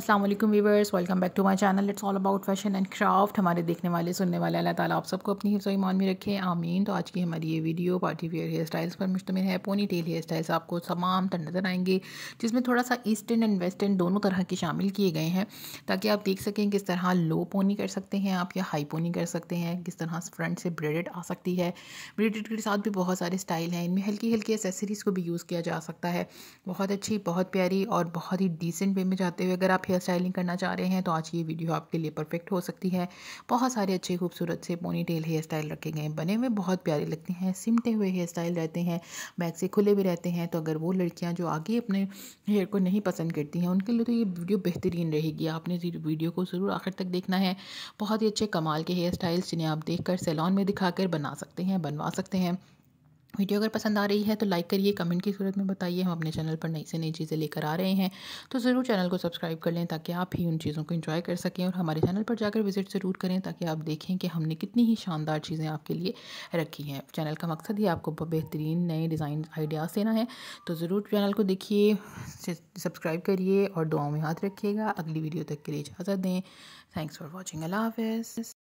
अस्सलाम वालेकुम viewers welcome back to my channel it's all about fashion and craft हमारे देखने वाले सुनने वाले अल्लाह ताला आप सबको अपनी हिफ्स ईमान में रखें आमीन तो आज की हमारी ये video party wear hairstyles पर मुश्तमिल है पोनी टेल हेयर स्टाइल्स आपको तमाम तर नज़र आएंगे जिसमें थोड़ा सा ईस्टर्न एंड वेस्टर्न दोनों तरह के शामिल किए गए हैं ताकि आप देख सकें किस तरह लो पोनी कर सकते हैं आप या हाई पोनी कर सकते हैं किस तरह फ्रंट से ब्रेडेड आ सकती है ब्रेडेड के साथ भी बहुत सारे स्टाइल हैं इनमें हल्की हल्की एसेसरीज़ को भी यूज़ किया जा सकता है बहुत अच्छी बहुत प्यारी और बहुत ही डिसेंट वे में जाते हुए अगर आप हेयर स्टाइलिंग अच्छा करना चाह रहे हैं तो आज ये वीडियो आपके लिए परफेक्ट हो सकती है बहुत सारे अच्छे खूबसूरत से पोनी टेल हेयर स्टाइल रखे गए बने हुए बहुत प्यारे लगते हैं सिमटे हुए हेयर स्टाइल रहते हैं बैग से खुले भी रहते हैं तो अगर वो लड़कियाँ जो आगे अपने हेयर को नहीं पसंद करती हैं उनके लिए तो ये वीडियो बेहतरीन रहेगी आपने वीडियो को ज़रूर आखिर तक देखना है बहुत ही अच्छे कमाल के हेयर स्टाइल्स जिन्हें आप देख सैलॉन में दिखा बना सकते हैं बनवा सकते हैं वीडियो अगर पसंद आ रही है तो लाइक करिए कमेंट की सूरत में बताइए हम अपने चैनल पर नई से नई चीज़ें लेकर आ रहे हैं तो ज़रूर चैनल को सब्सक्राइब कर लें ताकि आप ही उन चीज़ों को एंजॉय कर सकें और हमारे चैनल पर जाकर विजिट ज़रूर करें ताकि आप देखें कि हमने कितनी ही शानदार चीज़ें आपके लिए रखी हैं चैनल का मकसद ही आपको बेहतरीन नए डिज़ाइन आइडियाज़ देना है तो ज़रूर चैनल को देखिए सब्सक्राइब करिए और दुआओं में हाथ रखिएगा अगली वीडियो तक के लिए इजाज़त दें थैंक्स फॉर वॉचिंग अल्लाह हाफ